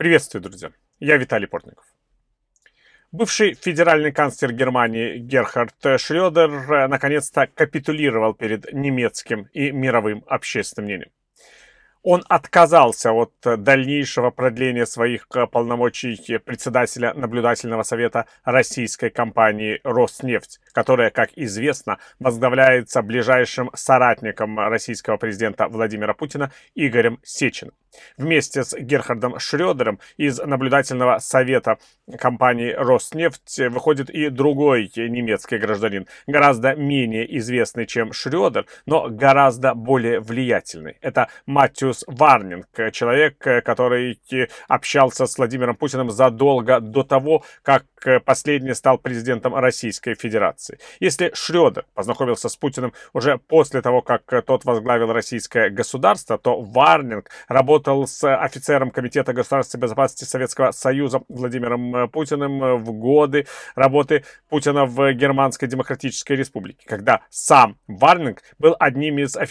Приветствую, друзья. Я Виталий Портников. Бывший федеральный канцлер Германии Герхард Шредер э, наконец-то капитулировал перед немецким и мировым общественным мнением он отказался от дальнейшего продления своих э, полномочий председателя наблюдательного совета российской компании «Роснефть», которая, как известно, возглавляется ближайшим соратником российского президента Владимира Путина Игорем Сечиным. Вместе с Герхардом Шрёдером из наблюдательного совета компании «Роснефть» выходит и другой немецкий гражданин, гораздо менее известный, чем Шрёдер, но гораздо более влиятельный. Это Матю. Брюс Варнинг, человек, который э, общался с Владимиром Путиным задолго до того, как э, последний стал президентом Российской Федерации. Если Шредер познакомился с Путиным уже после того, как э, тот возглавил российское государство, то Варнинг работал с офицером Комитета государственной безопасности Советского Союза Владимиром Путиным в годы работы Путина в Германской Демократической Республике, когда сам Варнинг был одним из офицеров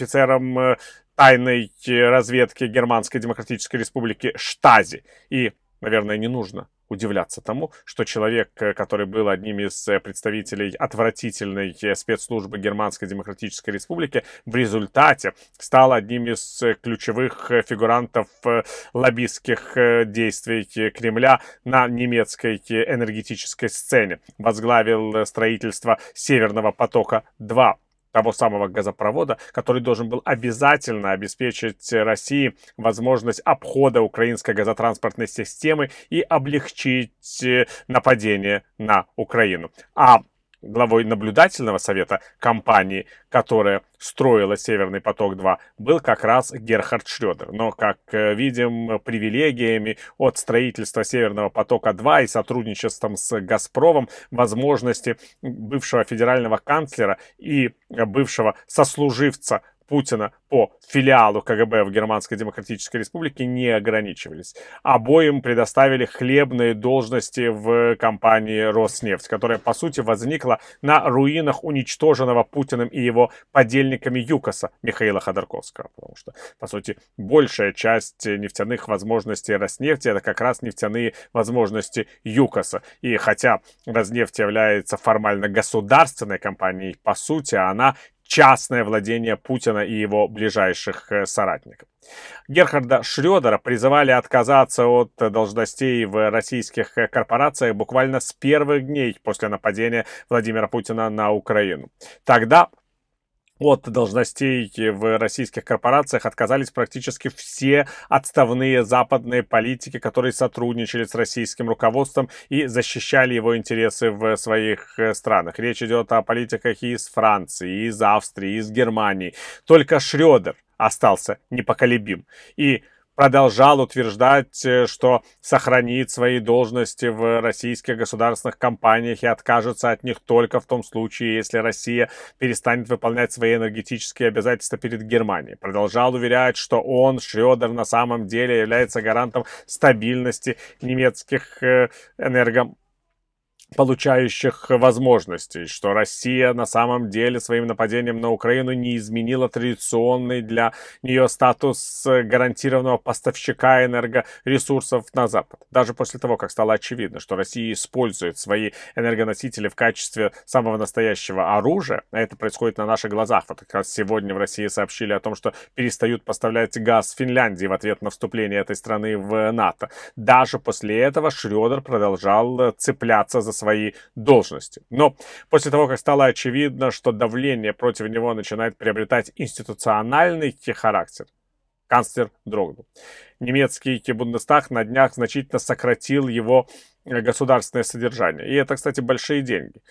тайной э, разведки Германской Демократической Республики Штази. И, наверное, не нужно удивляться тому, что человек, э, который был одним из э, представителей отвратительной спецслужбы Германской Демократической Республики, в результате стал одним из ключевых фигурантов лоббистских действий Кремля на немецкой энергетической сцене. Возглавил строительство Северного потока-2 того самого газопровода, который должен был обязательно обеспечить России возможность обхода украинской газотранспортной системы и облегчить э, нападение на Украину. А главой наблюдательного совета компании, которая строила «Северный поток-2», был как раз Герхард Шредер. Но, как э, видим, привилегиями от строительства «Северного потока-2» и сотрудничеством с «Газпромом» возможности бывшего федерального канцлера и э, бывшего сослуживца Путина по филиалу КГБ в Германской Демократической Республике не ограничивались. Обоим предоставили хлебные должности в компании «Роснефть», которая, по сути, возникла на руинах уничтоженного Путиным и его подельниками ЮКОСа Михаила Ходорковского. Потому что, по сути, большая часть нефтяных возможностей «Роснефти» — это как раз нефтяные возможности ЮКОСа. И хотя «Роснефть» является формально государственной компанией, по сути, она частное владение Путина и его ближайших э, соратников. Герхарда Шредера призывали отказаться от должностей в российских э, корпорациях буквально с первых дней после нападения Владимира Путина на Украину. Тогда от должностей в российских корпорациях отказались практически все отставные западные политики, которые сотрудничали с российским руководством и защищали его интересы в своих э, странах. Речь идет о политиках и из Франции, и из Австрии, и из Германии. Только Шредер остался непоколебим. И продолжал утверждать, э, что сохранит свои должности в российских государственных компаниях и откажется от них только в том случае, если Россия перестанет выполнять свои энергетические обязательства перед Германией. Продолжал уверять, что он, Шредер, на самом деле является гарантом стабильности немецких э, энергомонополий получающих возможностей, что Россия на самом деле своим нападением на Украину не изменила традиционный для нее статус э, гарантированного поставщика энергоресурсов на Запад. Даже после того, как стало очевидно, что Россия использует свои энергоносители в качестве самого настоящего оружия, а это происходит на наших глазах. Вот как раз сегодня в России сообщили о том, что перестают поставлять газ Финляндии в ответ на вступление этой страны в НАТО. Даже после этого Шредер продолжал э, цепляться за свои должности. Но после того, как стало очевидно, что давление против него начинает приобретать институциональный характер, канцлер дрогнул. Немецкий Бундестаг на днях значительно сократил его э, государственное содержание. И это, кстати, большие деньги.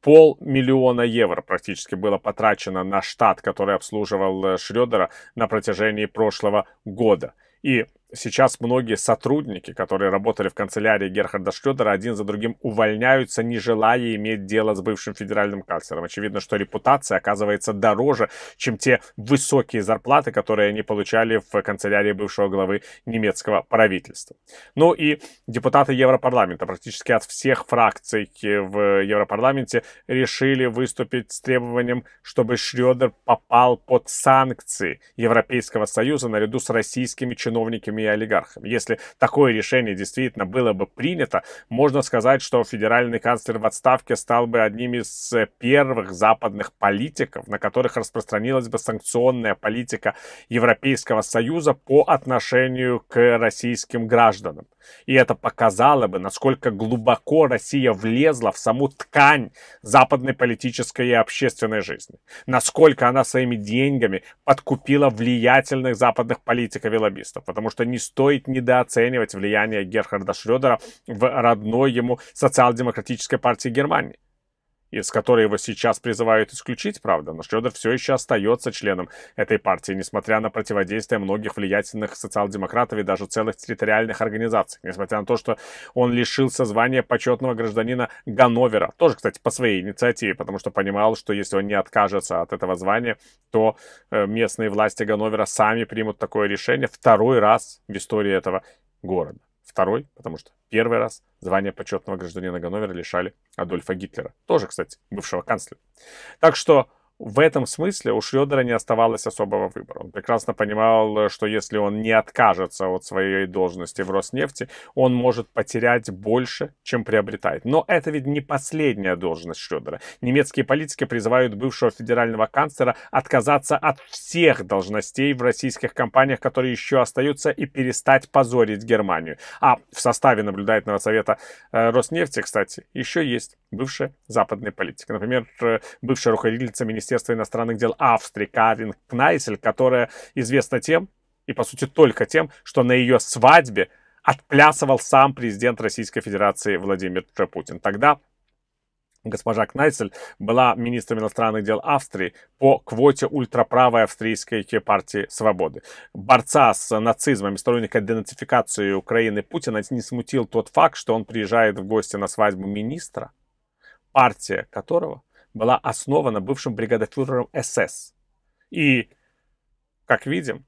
Полмиллиона евро практически было потрачено на штат, который обслуживал э, Шредера на протяжении прошлого года. И сейчас многие сотрудники, которые работали в канцелярии Герхарда Шрёдера, один за другим увольняются, не желая иметь дело с бывшим федеральным канцлером. Очевидно, что репутация оказывается дороже, чем те высокие зарплаты, которые они получали в канцелярии бывшего главы немецкого правительства. Ну и депутаты Европарламента практически от всех фракций в Европарламенте решили выступить с требованием, чтобы Шрёдер попал под санкции Европейского Союза наряду с российскими чиновниками и олигархами. Если такое решение действительно было бы принято, можно сказать, что федеральный канцлер в отставке стал бы одним из э, первых западных политиков, на которых распространилась бы санкционная политика Европейского Союза по отношению к российским гражданам. И это показало бы, насколько глубоко Россия влезла в саму ткань западной политической и общественной жизни. Насколько она своими деньгами подкупила влиятельных западных политиков и лоббистов. Потому что не стоит недооценивать влияние Герхарда Шредера в родной ему социал-демократической партии Германии из которой его сейчас призывают исключить, правда, но Шредер все еще остается членом этой партии, несмотря на противодействие многих влиятельных социал-демократов и даже целых территориальных организаций, несмотря на то, что он лишился звания почетного гражданина Ганновера, тоже, кстати, по своей инициативе, потому что понимал, что если он не откажется от этого звания, то э, местные власти Ганновера сами примут такое решение второй раз в истории этого города. Второй, потому что первый раз звание почетного гражданина Ганновера лишали Адольфа Гитлера. Тоже, кстати, бывшего канцлера. Так что в этом смысле у Шредера не оставалось особого выбора. Он прекрасно понимал, что если он не откажется от своей должности в Роснефти, он может потерять больше, чем приобретает. Но это ведь не последняя должность Шредера. Немецкие политики призывают бывшего федерального канцлера отказаться от всех должностей в российских компаниях, которые еще остаются, и перестать позорить Германию. А в составе наблюдательного совета э, Роснефти, кстати, еще есть бывшая западная политика. Например, э, бывшая руководительница министерства Министерства иностранных дел Австрии Карин Кнайсель, которая известна тем, и по сути только тем, что на ее свадьбе отплясывал сам президент Российской Федерации Владимир Путин. Тогда госпожа Кнайцель была министром иностранных дел Австрии по квоте ультраправой австрийской партии «Свободы». Борца с нацизмом и сторонника денацификации Украины Путина не смутил тот факт, что он приезжает в гости на свадьбу министра, партия которого была основана бывшим бригадофюрером СС. И, как видим,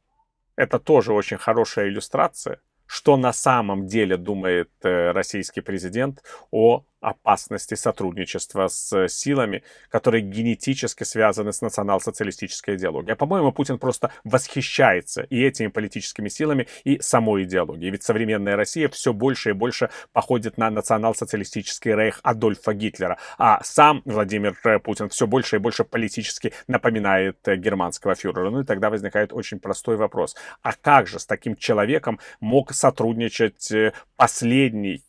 это тоже очень хорошая иллюстрация, что на самом деле думает э, российский президент о опасности сотрудничества с э, силами, которые генетически связаны с национал-социалистической идеологией. А, по-моему, Путин просто восхищается и этими политическими силами, и самой идеологией. Ведь современная Россия все больше и больше походит на национал-социалистический рейх Адольфа Гитлера, а сам Владимир э, Путин все больше и больше политически напоминает э, германского фюрера. Ну и тогда возникает очень простой вопрос. А как же с таким человеком мог сотрудничать последний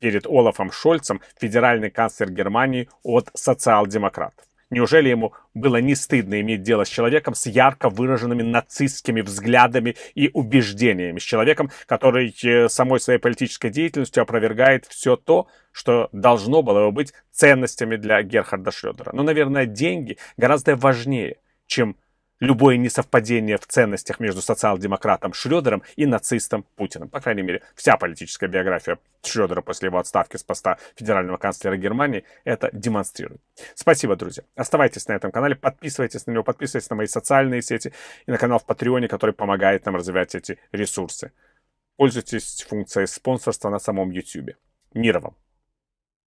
перед Олафом Шольцем федеральный канцлер Германии от социал-демократов. Неужели ему было не стыдно иметь дело с человеком с ярко выраженными нацистскими взглядами и убеждениями, с человеком, который э, самой своей политической деятельностью опровергает все то, что должно было бы быть ценностями для Герхарда Шредера. Но, ну, наверное, деньги гораздо важнее, чем любое несовпадение в ценностях между социал-демократом Шредером и нацистом Путиным. По крайней мере, вся политическая биография Шредера после его отставки с поста федерального канцлера Германии это демонстрирует. Спасибо, друзья. Оставайтесь на этом канале, подписывайтесь на него, подписывайтесь на мои социальные сети и на канал в Патреоне, который помогает нам развивать эти ресурсы. Пользуйтесь функцией спонсорства на самом YouTube. Мира вам!